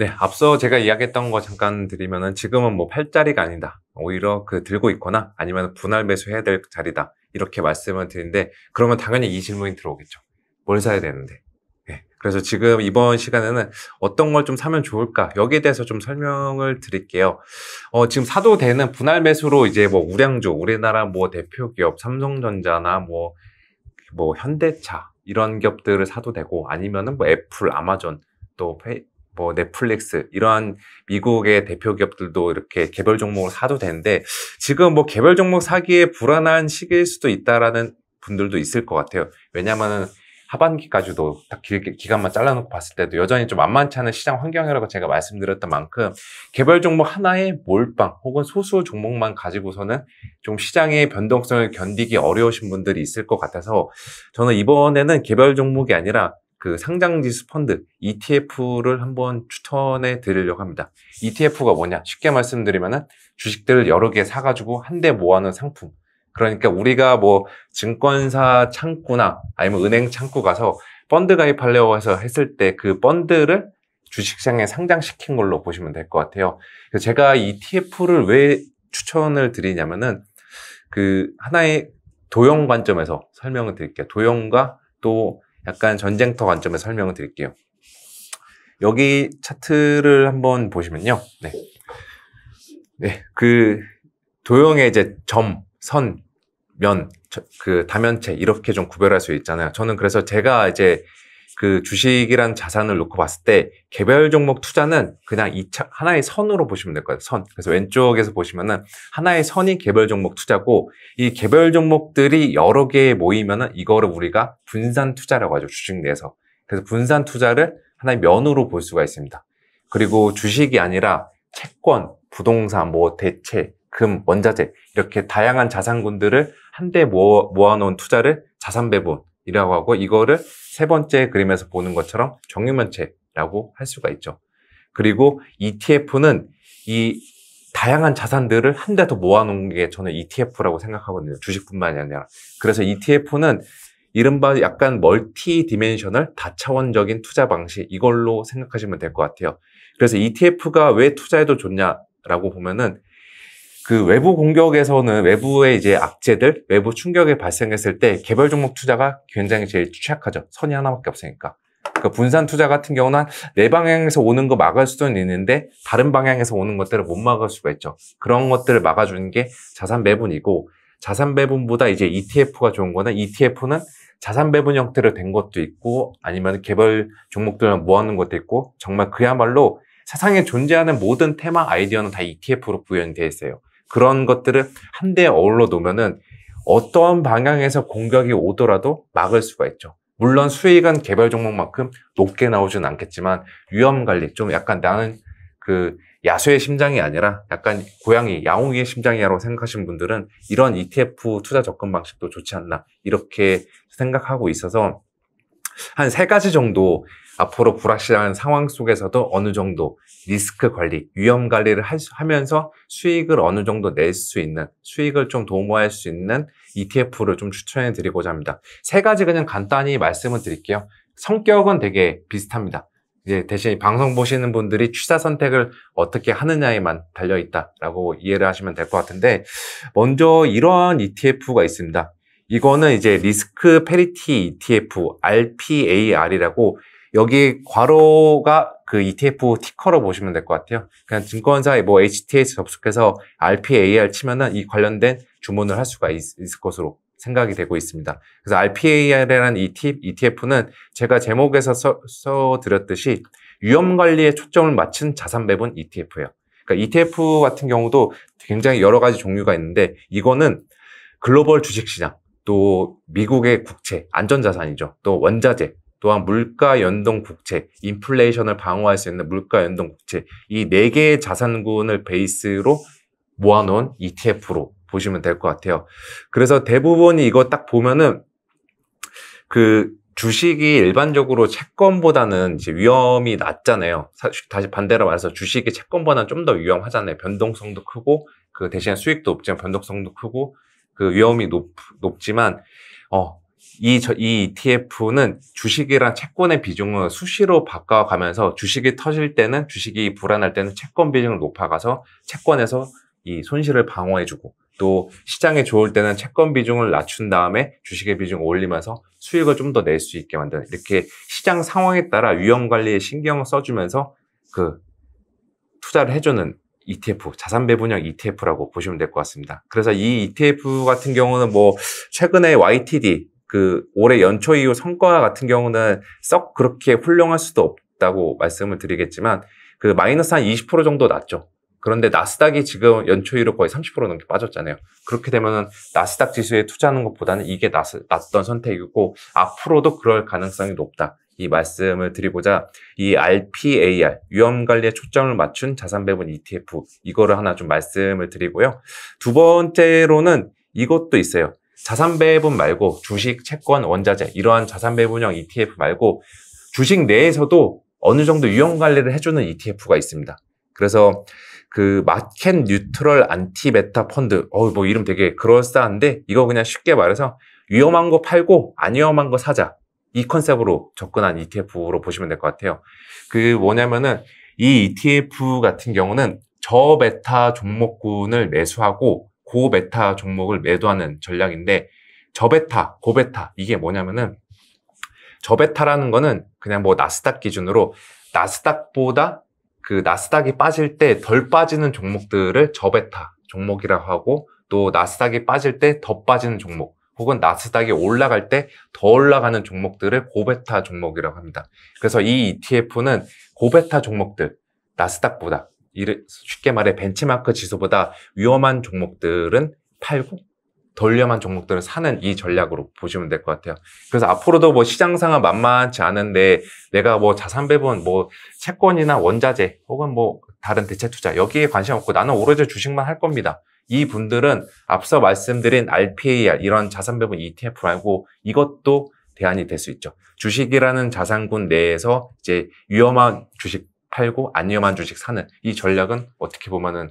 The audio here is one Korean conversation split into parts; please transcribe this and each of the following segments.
네, 앞서 제가 이야기했던 거 잠깐 드리면은 지금은 뭐 팔 자리가 아니다. 오히려 그 들고 있거나 아니면 분할 매수해야 될 자리다. 이렇게 말씀을 드리는데 그러면 당연히 이 질문이 들어오겠죠. 뭘 사야 되는데. 네, 그래서 지금 이번 시간에는 어떤 걸 좀 사면 좋을까 여기에 대해서 좀 설명을 드릴게요. 어, 지금 사도 되는 분할 매수로 이제 뭐 우량주, 우리나라 뭐 대표 기업 삼성전자나 뭐뭐 뭐 현대차 이런 기업들을 사도 되고 아니면은 뭐 애플, 아마존 또 페이, 뭐 넷플릭스 이러한 미국의 대표 기업들도 이렇게 개별 종목을 사도 되는데 지금 뭐 개별 종목 사기에 불안한 시기일 수도 있다라는 분들도 있을 것 같아요. 왜냐하면 하반기까지도 딱 길게 기간만 잘라놓고 봤을 때도 여전히 좀 만만치 않은 시장 환경이라고 제가 말씀드렸던 만큼 개별 종목 하나의 몰빵 혹은 소수 종목만 가지고서는 좀 시장의 변동성을 견디기 어려우신 분들이 있을 것 같아서 저는 이번에는 개별 종목이 아니라 그 상장지수 펀드 ETF를 한번 추천해 드리려고 합니다. ETF가 뭐냐? 쉽게 말씀드리면은 주식들을 여러 개 사가지고 한 대 모아놓은 상품. 그러니까 우리가 뭐 증권사 창구나 아니면 은행 창구 가서 펀드 가입하려고 해서 했을 때 그 펀드를 주식시장에 상장시킨 걸로 보시면 될 것 같아요. 제가 ETF를 왜 추천을 드리냐면은 그 하나의 도형 관점에서 설명을 드릴게요. 도형과 또 약간 전쟁터 관점에 서 설명을 드릴게요. 여기 차트를 한번 보시면요. 네. 네. 그 도형의 이제 점, 선, 면, 저, 그 다면체 이렇게 좀 구별할 수 있잖아요. 저는 그래서 제가 이제 그 주식이란 자산을 놓고 봤을 때 개별 종목 투자는 그냥 이 하나의 선으로 보시면 될 거예요. 선. 그래서 왼쪽에서 보시면은 하나의 선이 개별 종목 투자고 이 개별 종목들이 여러 개에 모이면은 이거를 우리가 분산 투자라고 하죠. 주식 내에서. 그래서 분산 투자를 하나의 면으로 볼 수가 있습니다. 그리고 주식이 아니라 채권, 부동산, 뭐 대체, 금, 원자재 이렇게 다양한 자산군들을 한데 모아, 모아놓은 투자를 자산 배분 이라고 하고 이거를 세 번째 그림에서 보는 것처럼 정육면체라고할 수가 있죠. 그리고 ETF는 이 다양한 자산들을 한 대 더 모아놓은 게 저는 ETF라고 생각하거든요. 주식뿐만이 아니라. 그래서 ETF는 이른바 약간 멀티 디멘셔널 다차원적인 투자 방식 이걸로 생각하시면 될 것 같아요. 그래서 ETF가 왜투자해도 좋냐라고 보면은 그 외부 공격에서는 외부의 이제 악재들, 외부 충격이 발생했을 때 개별 종목 투자가 굉장히 제일 취약하죠. 선이 하나밖에 없으니까. 그 분산 투자 같은 경우는 내 네 방향에서 오는 거 막을 수는 있는데 다른 방향에서 오는 것들을 못 막을 수가 있죠. 그런 것들을 막아주는 게 자산 배분이고 자산 배분보다 이제 ETF가 좋은 거는 ETF는 자산 배분 형태로 된 것도 있고 아니면 개별 종목들을 모아놓은 것도 있고 정말 그야말로 세상에 존재하는 모든 테마 아이디어는 다 ETF로 구현 되어 있어요. 그런 것들을 한데 어울러 놓으면은 어떠한 방향에서 공격이 오더라도 막을 수가 있죠. 물론 수익은 개별 종목만큼 높게 나오진 않겠지만 위험 관리 좀 약간 나는 그 야수의 심장이 아니라 약간 고양이, 야옹이의 심장이라고 생각하시는 분들은 이런 ETF 투자 접근 방식도 좋지 않나 이렇게 생각하고 있어서 한세 가지 정도 앞으로 불확실한 상황 속에서도 어느 정도 리스크 관리, 위험 관리를 하면서 수익을 어느 정도 낼 수 있는 수익을 좀 도모할 수 있는 ETF를 좀 추천해 드리고자 합니다. 세 가지 그냥 간단히 말씀을 드릴게요. 성격은 되게 비슷합니다. 이제 대신 방송 보시는 분들이 취사 선택을 어떻게 하느냐에만 달려 있다라고 이해를 하시면 될 것 같은데 먼저 이러한 ETF가 있습니다. 이거는 이제 리스크 페리티 ETF RPAR이라고 여기 괄호가 그 ETF 티커로 보시면 될 것 같아요. 그냥 증권사에 뭐 HTS 접속해서 RPAR 치면은 이 관련된 주문을 할 수가 있, 을 것으로 생각이 되고 있습니다. 그래서 RPAR이라는 ETF는 제가 제목에서 써, 써 드렸듯이 위험 관리에 초점을 맞춘 자산 배분 ETF예요. 그러니까 ETF 같은 경우도 굉장히 여러 가지 종류가 있는데 이거는 글로벌 주식시장, 또 미국의 국채, 안전자산이죠. 또 원자재, 또한 물가 연동 국채, 인플레이션을 방어할 수 있는 물가 연동 국채 이 네 개의 자산군을 베이스로 모아놓은 ETF로 보시면 될 것 같아요. 그래서 대부분이 이거 딱 보면은 그 주식이 일반적으로 채권보다는 이제 위험이 낮잖아요. 다시 반대로 말해서 주식이 채권보다는 좀 더 위험하잖아요. 변동성도 크고 그 대신 수익도 없지만 변동성도 크고 그 위험이 높, 높지만 어, 이, 저, 이 ETF는 주식이랑 채권의 비중을 수시로 바꿔가면서 주식이 터질 때는 주식이 불안할 때는 채권 비중을 높아가서 채권에서 이 손실을 방어해주고 또 시장이 좋을 때는 채권 비중을 낮춘 다음에 주식의 비중을 올리면서 수익을 좀 더 낼 수 있게 만드는 이렇게 시장 상황에 따라 위험 관리에 신경을 써주면서 그 투자를 해주는 ETF, 자산 배분형 ETF라고 보시면 될 것 같습니다. 그래서 이 ETF 같은 경우는 뭐 최근에 YTD 그 올해 연초 이후 성과 같은 경우는 썩 그렇게 훌륭할 수도 없다고 말씀을 드리겠지만 그 마이너스 한 20% 정도 났죠. 그런데 나스닥이 지금 연초이로 후 거의 30% 넘게 빠졌잖아요. 그렇게 되면은 나스닥 지수에 투자하는 것보다는 이게 낫, 낫던 선택이고 앞으로도 그럴 가능성이 높다. 이 말씀을 드리고자 이 RPAR 위험 관리에 초점을 맞춘 자산 배분 ETF 이거를 하나 좀 말씀을 드리고요. 두 번째로는 이것도 있어요. 자산 배분 말고 주식, 채권, 원자재 이러한 자산 배분형 ETF 말고 주식 내에서도 어느 정도 위험 관리를 해주는 ETF가 있습니다. 그래서 그 마켓 뉴트럴 안티 메타 펀드 어뭐 이름 되게 그럴싸한데 이거 그냥 쉽게 말해서 위험한 거 팔고 안 위험한 거 사자 이 컨셉으로 접근한 ETF로 보시면 될 것 같아요. 그 뭐냐면은 이 ETF 같은 경우는 저베타 종목군을 매수하고 고베타 종목을 매도하는 전략인데 저베타, 고베타 이게 뭐냐면은 저베타라는 거는 그냥 뭐 나스닥 기준으로 나스닥보다 그 나스닥이 빠질 때 덜 빠지는 종목들을 저베타 종목이라고 하고 또 나스닥이 빠질 때 더 빠지는 종목 혹은 나스닥이 올라갈 때 더 올라가는 종목들을 고베타 종목이라고 합니다. 그래서 이 ETF는 고베타 종목들, 나스닥보다 쉽게 말해 벤치마크 지수보다 위험한 종목들은 팔고 덜 위험한 종목들은 사는 이 전략으로 보시면 될 것 같아요. 그래서 앞으로도 뭐 시장 상황 만만치 않은데 내가 뭐 자산 배분, 뭐 채권이나 원자재 혹은 뭐 다른 대체 투자 여기에 관심 없고 나는 오로지 주식만 할 겁니다. 이 분들은 앞서 말씀드린 RPAR 이런 자산 배분 ETF 말고 이것도 대안이 될 수 있죠. 주식이라는 자산군 내에서 이제 위험한 주식 팔고 안 위험한 주식 사는 이 전략은 어떻게 보면은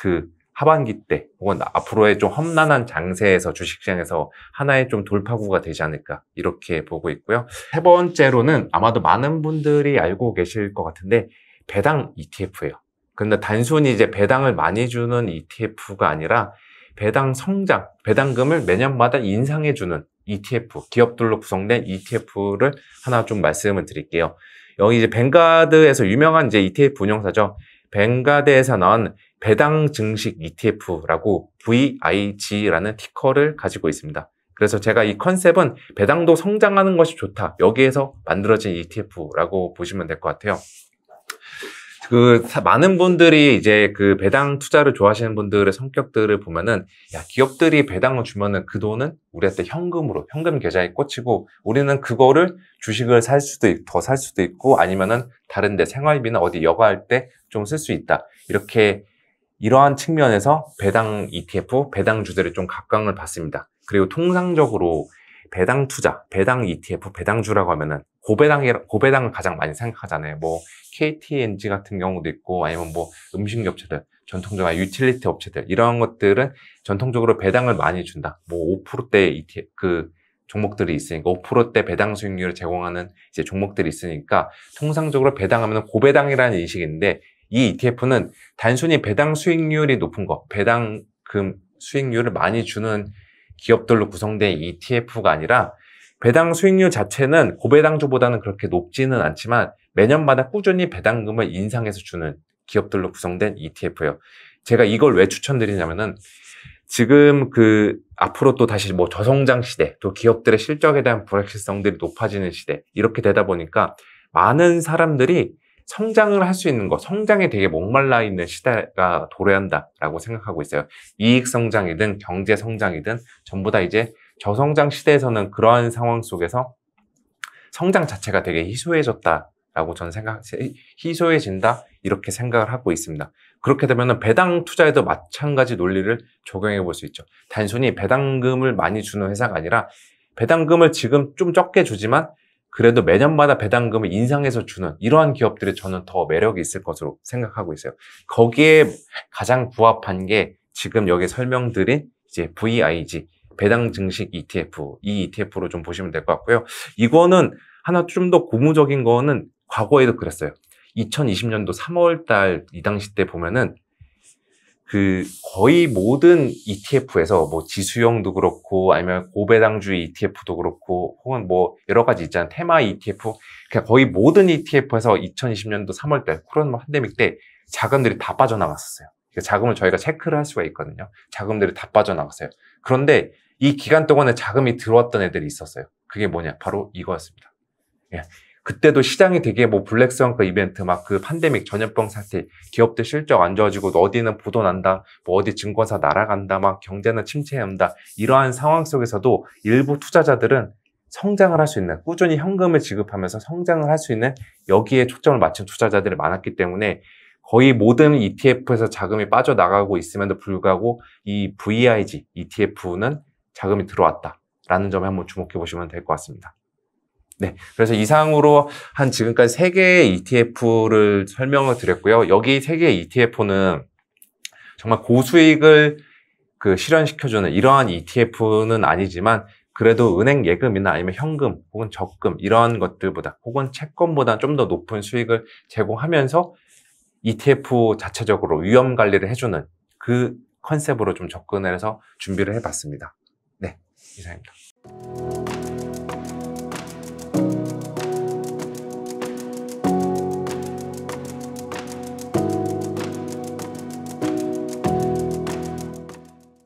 그 하반기 때 혹은 앞으로의 좀 험난한 장세에서 주식시장에서 하나의 좀 돌파구가 되지 않을까 이렇게 보고 있고요. 세 번째로는 아마도 많은 분들이 알고 계실 것 같은데 배당 ETF예요. 근데 단순히 이제 배당을 많이 주는 ETF가 아니라 배당 성장, 배당금을 매년마다 인상해주는 ETF, 기업들로 구성된 ETF를 하나 좀 말씀을 드릴게요. 여기 이제 벵가드에서 유명한 이제 ETF 운영사죠. 벵가드에서 나온 배당 증식 ETF라고 VIG라는 티커를 가지고 있습니다. 그래서 제가 이 컨셉은 배당도 성장하는 것이 좋다. 여기에서 만들어진 ETF라고 보시면 될 것 같아요. 그 많은 분들이 이제 그 배당 투자를 좋아하시는 분들의 성격들을 보면은 야 기업들이 배당을 주면은 그 돈은 우리한테 현금으로 현금 계좌에 꽂히고 우리는 그거를 주식을 살 수도 있고 더 살 수도 있고 아니면은 다른데 생활비나 어디 여가할 때 좀 쓸 수 있다 이렇게 이러한 측면에서 배당 ETF 배당 주들을좀 각광을 받습니다. 그리고 통상적으로 배당 투자 배당 ETF 배당주라고 하면은 고배당이 고배당을 가장 많이 생각하잖아요. 뭐 KTNG 같은 경우도 있고 아니면 뭐 음식 업체들, 전통적으로 유틸리티 업체들 이런 것들은 전통적으로 배당을 많이 준다. 뭐 5%대 ETF 그 종목들이 있으니까 5%대 배당 수익률을 제공하는 이제 종목들이 있으니까 통상적으로 배당하면 고배당이라는 인식인데 이 ETF는 단순히 배당 수익률이 높은 거, 배당금 수익률을 많이 주는 기업들로 구성된 ETF가 아니라 배당 수익률 자체는 고배당주보다는 그렇게 높지는 않지만 매년마다 꾸준히 배당금을 인상해서 주는 기업들로 구성된 ETF예요. 제가 이걸 왜 추천드리냐면은 지금 그 앞으로 또 다시 뭐 저성장 시대, 또 기업들의 실적에 대한 불확실성들이 높아지는 시대 이렇게 되다 보니까 많은 사람들이 성장을 할 수 있는 거, 성장에 되게 목말라 있는 시대가 도래한다라고 생각하고 있어요. 이익 성장이든 경제 성장이든 전부 다 이제 저성장 시대에서는 그러한 상황 속에서 성장 자체가 되게 희소해졌다라고 저는 생각, 희소해진다 이렇게 생각을 하고 있습니다. 그렇게 되면 배당 투자에도 마찬가지 논리를 적용해 볼 수 있죠. 단순히 배당금을 많이 주는 회사가 아니라 배당금을 지금 좀 적게 주지만 그래도 매년마다 배당금을 인상해서 주는 이러한 기업들이 저는 더 매력이 있을 것으로 생각하고 있어요. 거기에 가장 부합한 게 지금 여기 설명드린 이제 VIG 배당 증식 ETF 이 ETF로 좀 보시면 될 것 같고요. 이거는 하나 좀 더 고무적인 거는 과거에도 그랬어요. 2020년도 3월 달 이 당시 때 보면은 그 거의 모든 ETF에서 뭐 지수형도 그렇고 아니면 고배당주 ETF도 그렇고 혹은 뭐 여러 가지 있잖아요. 테마 ETF. 그냥 그러니까 거의 모든 ETF에서 2020년도 3월 달 코로나 팬데믹 때 자금들이 다 빠져나갔었어요. 그러니까 자금을 저희가 체크를 할 수가 있거든요. 자금들이 다 빠져나갔어요. 그런데 이 기간 동안에 자금이 들어왔던 애들이 있었어요. 그게 뭐냐? 바로 이거였습니다. 예. 그때도 시장이 되게 뭐 블랙스완크 이벤트 막그 판데믹 전염병 사태 기업들 실적 안 좋아지고 어디는 보도 난다 뭐 어디 증권사 날아간다 막 경제는 침체한다 이러한 상황 속에서도 일부 투자자들은 성장을 할 수 있는 꾸준히 현금을 지급하면서 성장을 할 수 있는 여기에 초점을 맞춘 투자자들이 많았기 때문에 거의 모든 ETF에서 자금이 빠져나가고 있음에도 불구하고 이 VIG ETF는 자금이 들어왔다라는 점에 한번 주목해 보시면 될 것 같습니다. 네. 그래서 이상으로 한 지금까지 세 개의 ETF를 설명을 드렸고요. 여기 세 개의 ETF는 정말 고수익을 그 실현시켜주는 이러한 ETF는 아니지만 그래도 은행 예금이나 아니면 현금 혹은 적금 이러한 것들보다 혹은 채권보다 좀 더 높은 수익을 제공하면서 ETF 자체적으로 위험 관리를 해주는 그 컨셉으로 좀 접근해서 준비를 해봤습니다. Thank you.